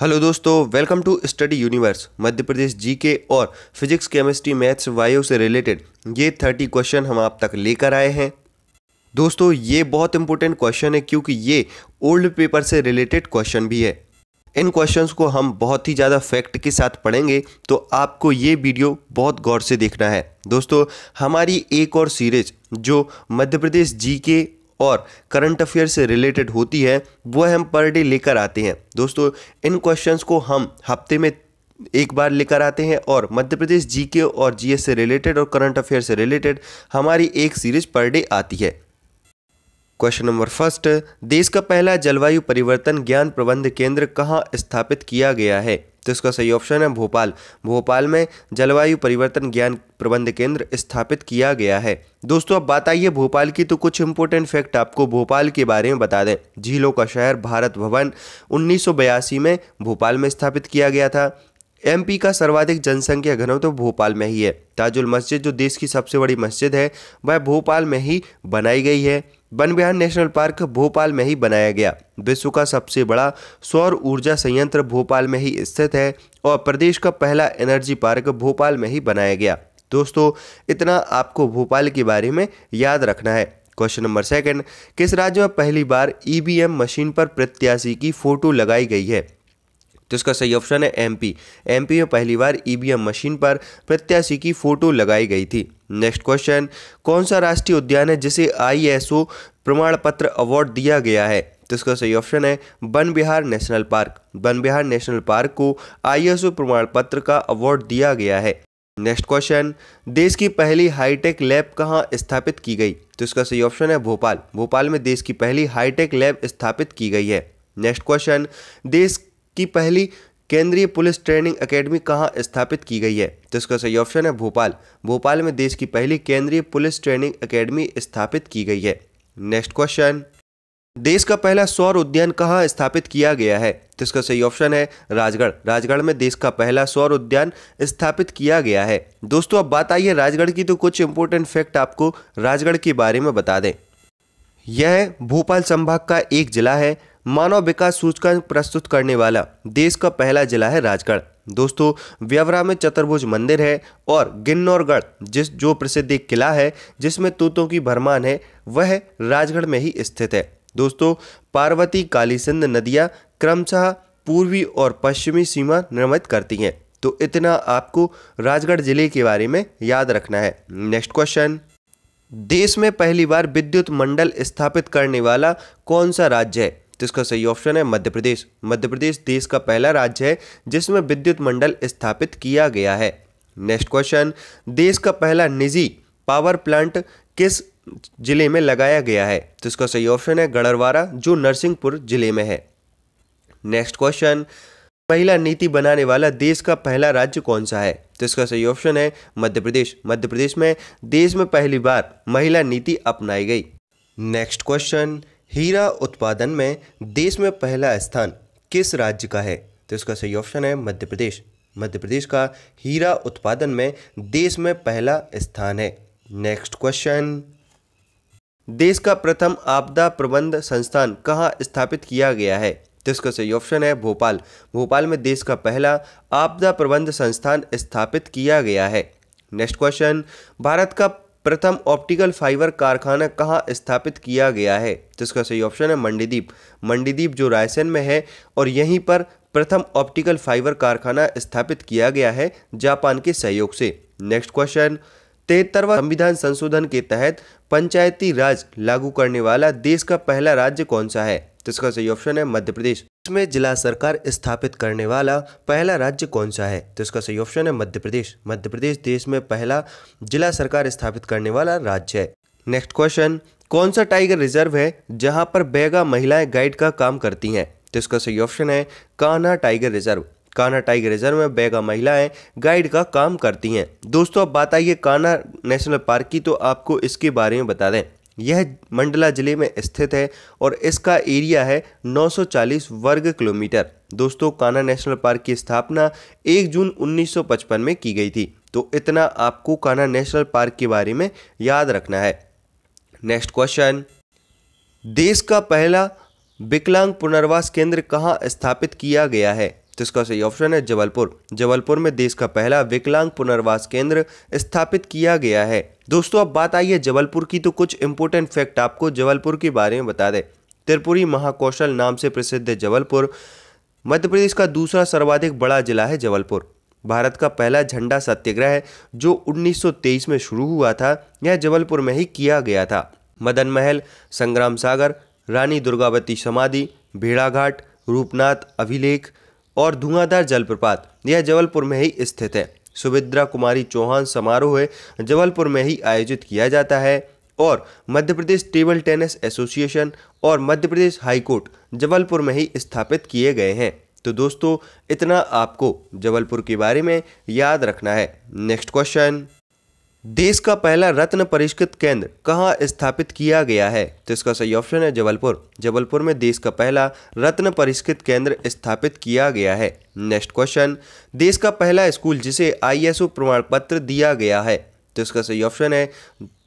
hello दोस्तों welcome to Study Universe Madhya Pradesh GK और physics chemistry maths bio से related ये थर्टी क्वेश्चन हम आप तक लेकर आए हैं दोस्तों ये बहुत इंपॉर्टेंट क्वेश्चन है क्योंकि ये ओल्ड पेपर से रिलेटेड क्वेश्चन भी है इन क्वेश्चंस को हम बहुत ही ज़्यादा फैक्ट के साथ पढ़ेंगे तो आपको ये वीडियो बहुत गौर से देखना है दोस्तों हमारी एक और सीरीज जो मध्य प्रदेश जीके और करंट अफेयर से रिलेटेड होती है वो हम पर डे लेकर आते हैं दोस्तों इन क्वेश्चंस को हम हफ्ते में एक बार लेकर आते हैं और मध्य प्रदेश जीके और जीएस से रिलेटेड और करंट अफेयर से रिलेटेड हमारी एक सीरीज पर डे आती है क्वेश्चन नंबर फर्स्ट देश का पहला जलवायु परिवर्तन ज्ञान प्रबंध केंद्र कहाँ स्थापित किया गया है तो इसका सही ऑप्शन है भोपाल भोपाल में जलवायु परिवर्तन ज्ञान प्रबंध केंद्र स्थापित किया गया है दोस्तों अब बात आइए भोपाल की तो कुछ इंपोर्टेंट फैक्ट आपको भोपाल के बारे में बता दें झीलों का शहर भारत भवन उन्नीस में भोपाल में स्थापित किया गया था एमपी का सर्वाधिक जनसंख्या घनत्व तो भोपाल में ही है ताजुल मस्जिद जो देश की सबसे बड़ी मस्जिद है वह भोपाल में ही बनाई गई है वन विहार नेशनल पार्क भोपाल में ही बनाया गया विश्व का सबसे बड़ा सौर ऊर्जा संयंत्र भोपाल में ही स्थित है और प्रदेश का पहला एनर्जी पार्क भोपाल में ही बनाया गया दोस्तों इतना आपको भोपाल के बारे में याद रखना है क्वेश्चन नंबर सेकंड किस राज्य में पहली बार ईवीएम मशीन पर प्रत्याशी की फोटो लगाई गई है तो इसका सही ऑप्शन है एमपी एमपी में पहली बार ईवीएम e मशीन पर प्रत्याशी की फोटो लगाई गई थी नेक्स्ट क्वेश्चन कौन सा राष्ट्रीय उद्यान है जिसे आईएसओ प्रमाण पत्र अवार्ड दिया गया है तो इसका सही ऑप्शन है Van Bihar National Park Van Bihar National Park को आईएसओ प्रमाण पत्र का अवार्ड दिया गया है नेक्स्ट क्वेश्चन देश की पहली हाईटेक लैब कहाँ स्थापित की गई तो इसका सही ऑप्शन है भोपाल भोपाल में देश की पहली हाईटेक लैब स्थापित की गई है नेक्स्ट क्वेश्चन देश कि पहली केंद्रीय पुलिस ट्रेनिंग एकेडमी कहाँ स्थापित की गई है तो इसका सही ऑप्शन है भोपाल भोपाल में देश की पहली केंद्रीय पुलिस ट्रेनिंग एकेडमी स्थापित की गई है नेक्स्ट क्वेश्चन देश का पहला सौर उद्यान कहाँ स्थापित किया गया है तो इसका सही ऑप्शन है राजगढ़ राजगढ़ में देश का पहला सौर उद्यान स्थापित किया गया है दोस्तों अब बात आइए राजगढ़ की तो कुछ इंपोर्टेंट फैक्ट आपको राजगढ़ के बारे में बता दें यह भोपाल संभाग का एक जिला है मानव विकास सूचकांक प्रस्तुत करने वाला देश का पहला जिला है राजगढ़ दोस्तों व्यवरा में चतुर्भुज मंदिर है और गिन्नौरगढ़ जिस जो प्रसिद्ध एक किला है जिसमें तोतों की भरमान है वह राजगढ़ में ही स्थित है दोस्तों पार्वती कालीसिंध नदियाँ क्रमशः पूर्वी और पश्चिमी सीमा निर्मित करती हैं तो इतना आपको राजगढ़ जिले के बारे में याद रखना है नेक्स्ट क्वेश्चन देश में पहली बार विद्युत मंडल स्थापित करने वाला कौन सा राज्य है जिसका सही ऑप्शन है मध्य प्रदेश मध्य प्रदेश देश का पहला राज्य है जिसमें विद्युत मंडल स्थापित किया गया है नेक्स्ट क्वेश्चन देश का पहला निजी पावर प्लांट किस जिले में लगाया गया है तो इसका सही ऑप्शन है गढ़रवारा जो नरसिंहपुर जिले में है नेक्स्ट क्वेश्चन महिला नीति बनाने वाला देश का पहला राज्य कौन सा है तो इसका सही ऑप्शन है मध्य प्रदेश मध्य प्रदेश में देश में पहली बार महिला नीति अपनाई गई नेक्स्ट क्वेश्चन हीरा उत्पादन में देश में पहला स्थान किस राज्य का है तो इसका सही ऑप्शन है मध्य प्रदेश मध्य प्रदेश का हीरा उत्पादन में देश में पहला स्थान है नेक्स्ट क्वेश्चन देश का प्रथम आपदा प्रबंध संस्थान कहाँ स्थापित किया गया है तो इसका सही ऑप्शन है भोपाल भोपाल में देश का पहला आपदा प्रबंध संस्थान स्थापित किया गया है नेक्स्ट क्वेश्चन भारत का प्रथम ऑप्टिकल फाइबर कारखाना कहाँ स्थापित किया गया है तो इसका सही ऑप्शन है मंडीदीप मंडीदीप जो रायसेन में है और यहीं पर प्रथम ऑप्टिकल फाइबर कारखाना स्थापित किया गया है जापान के सहयोग से नेक्स्ट क्वेश्चन तेहत्तरवा संविधान संशोधन के तहत पंचायती राज लागू करने वाला देश का पहला राज्य कौन सा है तो इसका सही ऑप्शन है मध्य प्रदेश में जिला सरकार स्थापित करने वाला पहला राज्य कौन सा है तो इसका सही ऑप्शन है मध्य प्रदेश मध्य प्रदेश देश में पहला जिला सरकार स्थापित करने वाला राज्य है नेक्स्ट क्वेश्चन कौन सा टाइगर रिजर्व है जहां पर बेगा महिलाएं गाइड का काम करती हैं तो इसका सही ऑप्शन है Kanha Tiger Reserve Kanha Tiger Reserve में बेगा महिलाएं गाइड का काम करती हैं दोस्तों अब बात आइए कान्हा नेशनल पार्क की तो आपको इसके बारे में बता दें यह मंडला ज़िले में स्थित है और इसका एरिया है 940 वर्ग किलोमीटर दोस्तों कान्हा नेशनल पार्क की स्थापना 1 जून 1955 में की गई थी तो इतना आपको कान्हा नेशनल पार्क के बारे में याद रखना है नेक्स्ट क्वेश्चन देश का पहला विकलांग पुनर्वास केंद्र कहाँ स्थापित किया गया है तो इसका सही ऑप्शन है जबलपुर जबलपुर में देश का पहला विकलांग पुनर्वास केंद्र स्थापित किया गया है दोस्तों अब बात आई है जबलपुर की तो कुछ इंपोर्टेंट फैक्ट आपको जबलपुर के बारे में बता दें त्रिपुरी महाकौशल नाम से प्रसिद्ध जबलपुर मध्य प्रदेश का दूसरा सर्वाधिक बड़ा जिला है जबलपुर भारत का पहला झंडा सत्याग्रह जो 1923 में शुरू हुआ था यह जबलपुर में ही किया गया था मदन महल संग्राम सागर रानी दुर्गावती समाधि भेड़ाघाट रूपनाथ अभिलेख और धुआंधार जलप्रपात यह जबलपुर में ही स्थित है सुभिद्रा कुमारी चौहान समारोह जबलपुर में ही आयोजित किया जाता है और Madhya Pradesh table tennis association और मध्य प्रदेश हाईकोर्ट जबलपुर में ही स्थापित किए गए हैं तो दोस्तों इतना आपको जबलपुर के बारे में याद रखना है नेक्स्ट क्वेश्चन देश का पहला रत्न परिष्कृत केंद्र कहाँ स्थापित किया गया है तो इसका सही ऑप्शन है जबलपुर जबलपुर में देश का पहला रत्न परिष्कृत केंद्र स्थापित किया गया है नेक्स्ट क्वेश्चन देश का पहला स्कूल जिसे आईएसओ प्रमाण पत्र दिया गया है तो इसका सही ऑप्शन है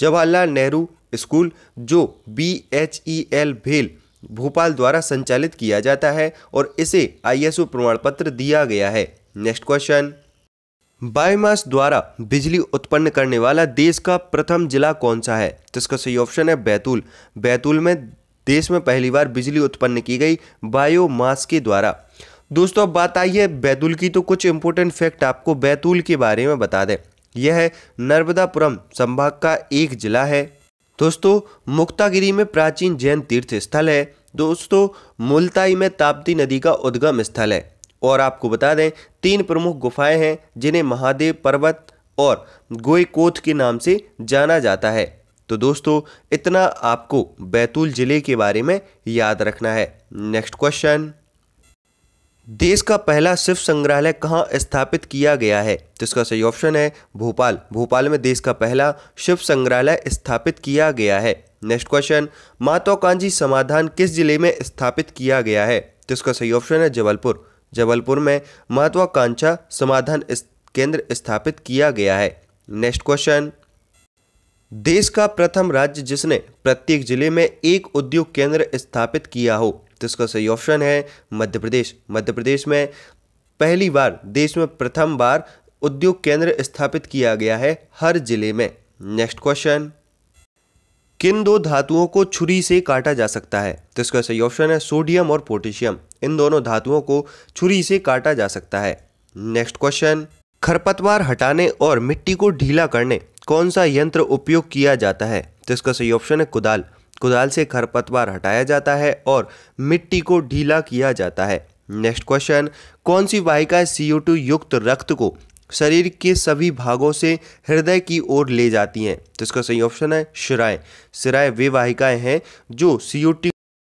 जवाहरलाल नेहरू स्कूल जो बी एच ई एल भेल भोपाल द्वारा संचालित किया जाता है और इसे ओ प्रमाण पत्र दिया गया है नेक्स्ट क्वेश्चन बायोमास द्वारा बिजली उत्पन्न करने वाला देश का प्रथम जिला कौन सा है तो इसका सही ऑप्शन है बैतूल बैतूल में देश में पहली बार बिजली उत्पन्न की गई बायोमास के द्वारा दोस्तों अब बात आई है बैतूल की तो कुछ इंपोर्टेंट फैक्ट आपको बैतूल के बारे में बता दें यह है नर्मदापुरम संभाग का एक जिला है दोस्तों मुक्तागिरी में प्राचीन जैन तीर्थ स्थल है दोस्तों मुलताई में ताप्ती नदी का उद्गम स्थल है और आपको बता दें तीन प्रमुख गुफाएं हैं जिन्हें महादेव पर्वत और गोईकोथ के नाम से जाना जाता है तो दोस्तों इतना आपको बैतूल ज़िले के बारे में याद रखना है नेक्स्ट क्वेश्चन देश का पहला शिव संग्रहालय कहाँ स्थापित किया गया है तो इसका सही ऑप्शन है भोपाल भोपाल में देश का पहला शिव संग्रहालय स्थापित किया गया है नेक्स्ट क्वेश्चन मातोकांजी समाधान किस जिले में स्थापित किया गया है तो इसका सही ऑप्शन है जबलपुर जबलपुर में महत्वाकांक्षा समाधान केंद्र स्थापित किया गया है नेक्स्ट क्वेश्चन देश का प्रथम राज्य जिसने प्रत्येक जिले में एक उद्योग केंद्र स्थापित किया हो तो इसका सही ऑप्शन है मध्य प्रदेश मध्य प्रदेश में पहली बार देश में प्रथम बार उद्योग केंद्र स्थापित किया गया है हर जिले में नेक्स्ट क्वेश्चन किन दो धातुओं को छुरी से काटा जा सकता है तो इसका सही ऑप्शन है सोडियम और पोटेशियम इन दोनों धातुओं को छुरी से काटा जा सकता है नेक्स्ट क्वेश्चन खरपतवार हटाने और मिट्टी को ढीला करने कौन सा यंत्र उपयोग किया जाता है तो इसका सही ऑप्शन है कुदाल कुदाल से खरपतवार हटाया जाता है और मिट्टी को ढीला किया जाता है नेक्स्ट क्वेश्चन कौन सी वाहिका सीओ युक्त रक्त को शरीर के सभी भागों से हृदय की ओर ले जाती हैं तो इसका सही ऑप्शन है शिराएं शिराएं वे वाहिकाएं हैं जो सी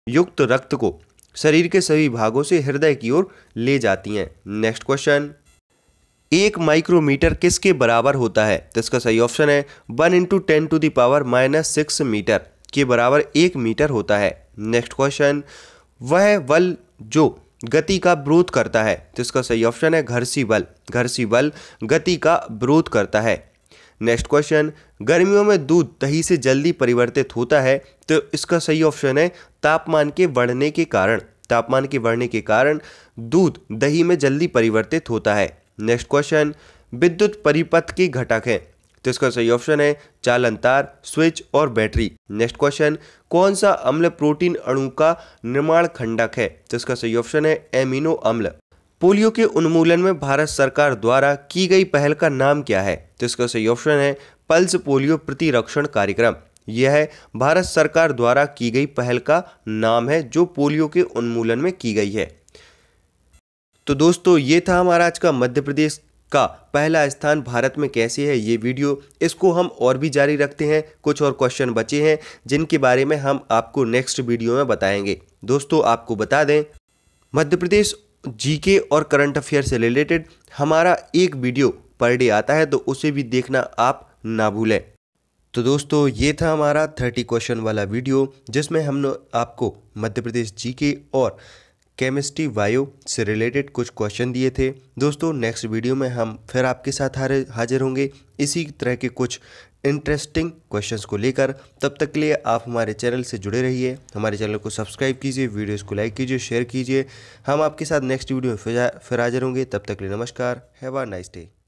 युक्त रक्त को शरीर के सभी भागों से हृदय की ओर ले जाती हैं नेक्स्ट क्वेश्चन एक माइक्रोमीटर किसके बराबर होता है तो इसका सही ऑप्शन है one into ten to the power minus six metre के बराबर एक मीटर होता है नेक्स्ट क्वेश्चन वह बल जो गति का विरोध करता है तो इसका सही ऑप्शन है घरसी बल घरसी बल गति का विरोध करता है नेक्स्ट क्वेश्चन गर्मियों में दूध दही से जल्दी परिवर्तित होता है तो इसका सही ऑप्शन है तापमान के बढ़ने के कारण तापमान के बढ़ने के कारण दूध दही में जल्दी परिवर्तित होता है नेक्स्ट क्वेश्चन विद्युत परिपथ के घटक हैं तो इसका सही ऑप्शन है चालन तार स्विच और बैटरी नेक्स्ट क्वेश्चन कौन सा अम्ल प्रोटीन अणु का निर्माण खंडक है तो इसका सही ऑप्शन है एमिनो अम्ल पोलियो के उन्मूलन में भारत सरकार द्वारा की गई पहल का नाम क्या है तो इसका सही ऑप्शन है पल्स पोलियो प्रतिरक्षण कार्यक्रम यह है भारत सरकार द्वारा की गई पहल का नाम है जो पोलियो के उन्मूलन में की गई है तो दोस्तों ये था हमारा आज का मध्य प्रदेश का पहला स्थान भारत में कैसे है ये वीडियो इसको हम और भी जारी रखते हैं कुछ और क्वेश्चन बचे हैं जिनके बारे में हम आपको नेक्स्ट वीडियो में बताएंगे दोस्तों आपको बता दें मध्य प्रदेश जीके और करंट अफेयर से रिलेटेड हमारा एक वीडियो पर डे आता है तो उसे भी देखना आप ना भूलें तो दोस्तों ये था हमारा थर्टी क्वेश्चन वाला वीडियो जिसमें हमने आपको मध्य प्रदेश जीके और केमिस्ट्री बायो से रिलेटेड कुछ क्वेश्चन दिए थे दोस्तों नेक्स्ट वीडियो में हम फिर आपके साथ हाजिर होंगे इसी तरह के कुछ इंटरेस्टिंग क्वेश्चंस को लेकर तब तक के लिए आप हमारे चैनल से जुड़े रहिए हमारे चैनल को सब्सक्राइब कीजिए वीडियोस को लाइक कीजिए शेयर कीजिए हम आपके साथ नेक्स्ट वीडियो में फिर हाजिर होंगे तब तक के लिए नमस्कार हैव आ नाइस डे